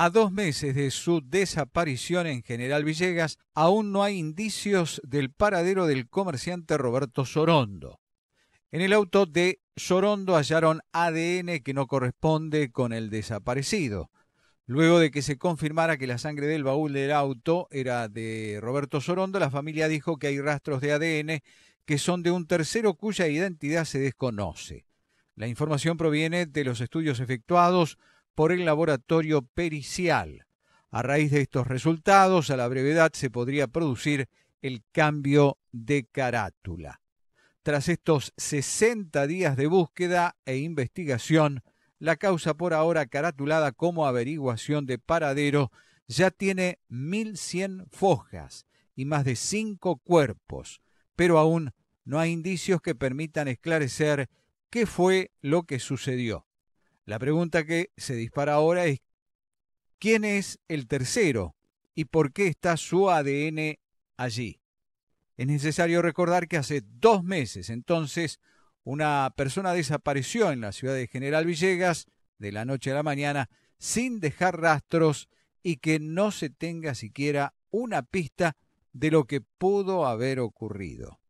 A dos meses de su desaparición en General Villegas, aún no hay indicios del paradero del comerciante Roberto Sorondo. En el auto de Sorondo hallaron ADN que no corresponde con el desaparecido. Luego de que se confirmara que la sangre del baúl del auto era de Roberto Sorondo, la familia dijo que hay rastros de ADN que son de un tercero cuya identidad se desconoce. La información proviene de los estudios efectuados por el laboratorio pericial. A raíz de estos resultados, a la brevedad se podría producir el cambio de carátula. Tras estos 60 días de búsqueda e investigación, la causa por ahora caratulada como averiguación de paradero ya tiene 1.100 fojas y más de 5 cuerpos, pero aún no hay indicios que permitan esclarecer qué fue lo que sucedió. La pregunta que se dispara ahora es, ¿quién es el tercero y por qué está su ADN allí? Es necesario recordar que hace dos meses entonces una persona desapareció en la ciudad de General Villegas de la noche a la mañana sin dejar rastros y que no se tenga siquiera una pista de lo que pudo haber ocurrido.